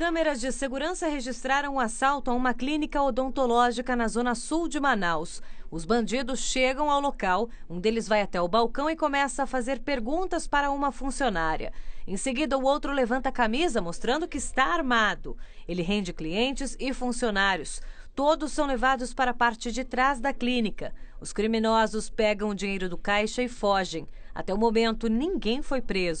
Câmeras de segurança registraram o um assalto a uma clínica odontológica na zona sul de Manaus. Os bandidos chegam ao local, um deles vai até o balcão e começa a fazer perguntas para uma funcionária. Em seguida, o outro levanta a camisa, mostrando que está armado. Ele rende clientes e funcionários. Todos são levados para a parte de trás da clínica. Os criminosos pegam o dinheiro do caixa e fogem. Até o momento, ninguém foi preso.